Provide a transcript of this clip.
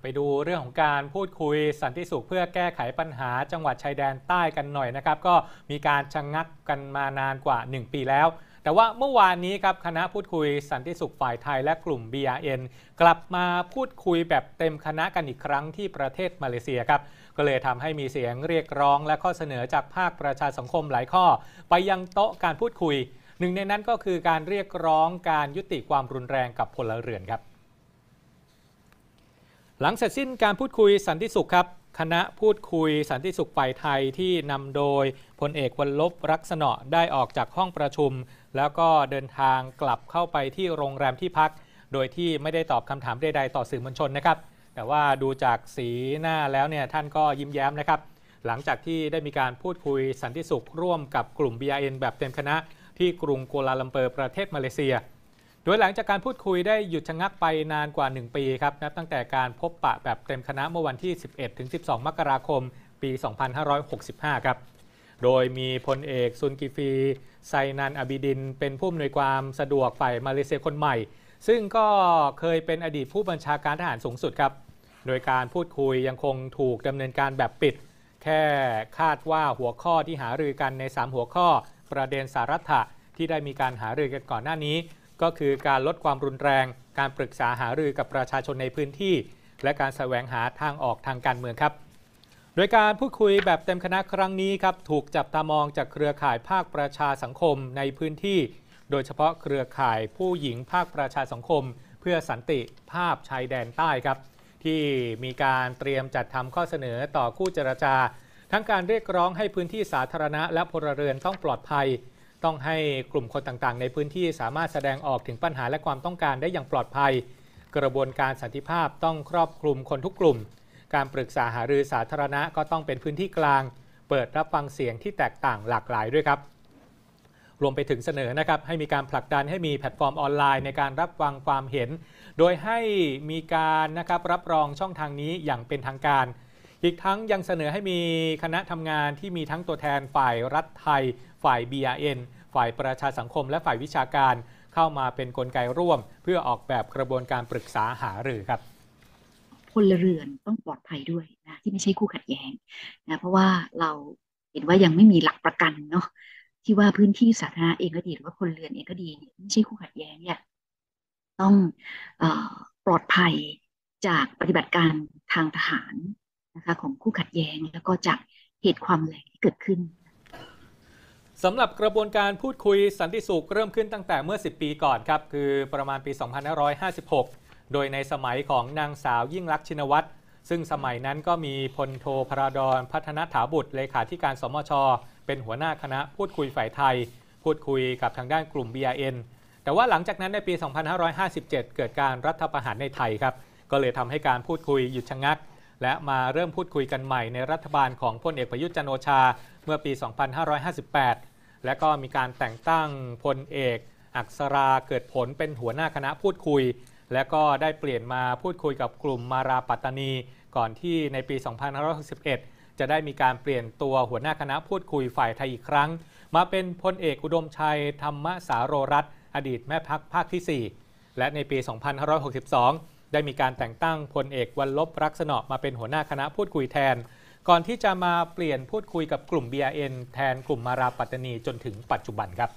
ไปดูเรื่องของการพูดคุยสันติสุขเพื่อแก้ไขปัญหาจังหวัดชายแดนใต้กันหน่อยนะครับก็มีการชะงงักกันมานานกว่า 1 ปีแล้ว แต่ว่าเมื่อวานนี้ครับคณะพูดคุย สันติสุขฝ่ายไทยและกลุ่ม BRN กลับมาพูดคุยแบบเต็มคณะกันอีกครั้งที่ประเทศมาเลเซียครับก็เลยทำให้มีเสียงเรียกร้องและข้อเสนอจากภาคประชาสังคมหลายข้อ ไปยังโต๊ะการพูดคุย หนึ่งในนั้นก็คือการเรียกร้องการยุติความรุนแรงกับพลเรือนครับหลังเสร็จสิ้นการพูดคุยสันติสุขครับ คณะพูดคุยสันติสุขฝ่ายไทยที่นำโดยพลเอกวันลบรักษณะได้ออกจากห้องประชุม แล้วก็เดินทางกลับเข้าไปที่โรงแรมที่พัก โดยที่ไม่ได้ตอบคำถามใดๆต่อสื่อมวลชนนะครับ แต่ว่าดูจากสีหน้าแล้วเนี่ยท่านก็ยิ้มแย้มนะครับ หลังจากที่ได้มีการพูดคุยสันติสุขร่วมกับกลุ่ม BRN แบบเต็มคณะ ที่กรุงกัวลาลัมเปอร์ประเทศมาเลเซียโดยหลังจากการพูดคุยได้หยุดชะงักไปนานกว่า 1 ปีครับนับ ตั้งแต่การพบปะแบบเต็มคณะเมื่อวันที่ 11 ถึง 12 มกราคม ปี 2565 ครับ โดยมีพลเอกซุนกิฟี ไซนันอบิดิน เป็นผู้อำนวยความสะดวกฝ่ายมาเลเซียคนใหม่ ซึ่งก็เคยเป็นอดีตผู้บัญชาการทหารสูงสุดครับ โดยการพูดคุยยังคงถูกดำเนินการแบบปิด แค่คาดว่าหัวข้อที่หารือกันใน 3 หัวข้อ ประเด็นสารัถะที่ได้มีการหารือกันก่อนหน้านี้ก็คือการลดความรุนแรง การปรึกษาหารือกับประชาชนในพื้นที่ และการแสวงหาทางออกทางการเมืองครับ โดยการพูดคุยแบบเต็มคณะครั้งนี้ครับถูกจับตามองจากเครือข่ายภาคประชาสังคมในพื้นที่ โดยเฉพาะเครือข่ายผู้หญิงภาคประชาสังคม เพื่อสันติภาพชายแดนใต้ครับที่มีการเตรียมจัดทำข้อเสนอต่อคู่เจรจา ทั้งการเรียกร้องให้พื้นที่สาธารณะและพลเรือนต้องปลอดภัยต้องให้กลุ่มคนต่างๆ ในพื้นที่สามารถแสดงออกถึงปัญหาและความต้องการได้อย่างปลอดภัย กระบวนการสันติภาพต้องครอบคลุมคนทุกกลุ่ม การปรึกษาหารือสาธารณะก็ต้องเป็นพื้นที่กลาง เปิดรับฟังเสียงที่แตกต่างหลากหลายด้วยครับ รวมไปถึงเสนอนะครับ ให้มีการผลักดันให้มีแพลตฟอร์มออนไลน์ ในการรับฟังความเห็น โดยให้มีการนะครับรับรองช่องทางนี้อย่างเป็นทางการอีกทั้งยังเสนอให้มีคณะทำงานที่มีทั้งตัวแทนฝ่ายรัฐไทย ฝ่าย BRN ฝ่ายประชาสังคม และฝ่ายวิชาการเข้ามาเป็นนกลไกร่วม เพื่อออกแบบกระบวนการปรึกษาหารือครับนลเรือนต้องปลอดภัยด้วยนะที่ไม่ใช่คู่ขัดแย้งนะเพราะว่าเราเห็นว่ายังไม่มีหลักประกันเนาะที่ว่าพื้นที่สาธารณะเองก็ดีหรือว่าคนเรือนเองก็ดีไม่ใช่คู่ขัดแย้งเนี่ยต้องอปลอดภัยจากปฏิบัติการทางทหาระคะของคู่ขัดแย้งแล้วก็จากเหตุความแรงที่เกิดขึ้นสำหรับกระบวนการพูดคุยสันติสุขเริ่มขึ้นตั้งแต่เมื่อ 10 ปีก่อนครับ คือประมาณปี 2556 โดยในสมัยของนางสาวยิ่งลักษณ์ชินวัตรซึ่งสมัยนั้นก็มีพลโทพราดอนพัฒนถาบุตรเลขาธิการสมช เป็นหัวหน้าคณะพูดคุยฝ่ายไทย พูดคุยกับทางด้านกลุ่ม BRN แต่ว่าหลังจากนั้นในปี 2557 เกิดการรัฐประหารในไทยครับก็เลยทำให้การพูดคุยหยุดชะงักและมาเริ่มพูดคุยกันใหม่ในรัฐบาลของพลเอกประยุทธ์จันโอชาเมื่อปี 2558 และก็มีการแต่งตั้งพลเอก อักษราเกิดผลเป็นหัวหน้าคณะพูดคุย และก็ได้เปลี่ยนมาพูดคุยกับกลุ่มมาราปัตตานี ก่อนที่ในปี 2561 จะได้มีการเปลี่ยนตัวหัวหน้าคณะพูดคุยฝ่ายไทยอีกครั้ง มาเป็นพลเอกอุดมชัยธรรมสาโรรัตอดีตแม่พักภาคที่ 4 และในปี 2562ได้มีการแต่งตั้งพลเอกวันลบรักษณะมาเป็นหัวหน้าคณะพูดคุยแทน ก่อนที่จะมาเปลี่ยนพูดคุยกับกลุ่ม BRN แทนกลุ่มมาราปัตตานีจนถึงปัจจุบันครับ